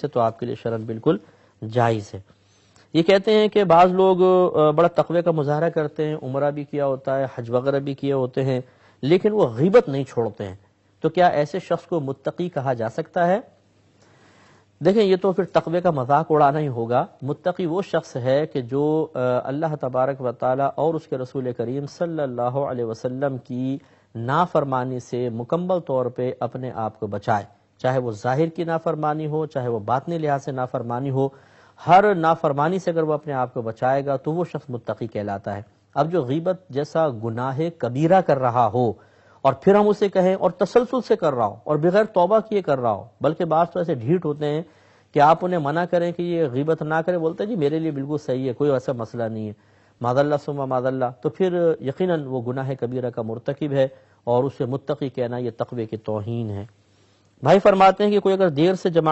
से तो आपके लिए शरण बिल्कुल जायज़ है ये कहते हैं कि बाज़ लोग बड़ा तकवे का मुजाहरा करते हैं उमरा भी किया होता है हज वगैरह भी किए होते हैं लेकिन वो गिबत नहीं छोड़ते हैं तो क्या ऐसे शख्स को मुतकी कहा जा सकता है देखें ये तो फिर तकबे का मजाक उड़ाना ही होगा मुतकी वो शख्स है कि जो अल्लाह तबारक व ताली और उसके रसूल करीम सल्लल्लाहु अलैहि वसल्लम की नाफरमानी से मुकम्मल तौर पे अपने आप को बचाए चाहे वो जाहिर की नाफरमानी हो चाहे वो बातनी लिहाज से नाफरमानी हो हर नाफरमानी से अगर वो अपने आप को बचाएगा तो वो शख्स मुतकी कहलाता है अब जो गीबत जैसा गुनाह कबीरा कर रहा हो और फिर हम उसे कहें और तसलसल से कर रहा हो और बगैर तोबा किए कर रहा हो बल्कि बात तो ऐसे ढीठ होते हैं कि आप उन्हें मना करें कि ये गीबत ना करें बोलते हैं जी मेरे लिए बिल्कुल सही है कोई ऐसा मसला नहीं है मादल्ला सुमा मादल्ला तो फिर यकीनन वो गुनाह कबीरा का मुरतकब है और उसे मुतकी कहना ये तकवे की तोहन है भाई फरमाते हैं कि कोई अगर देर से जमा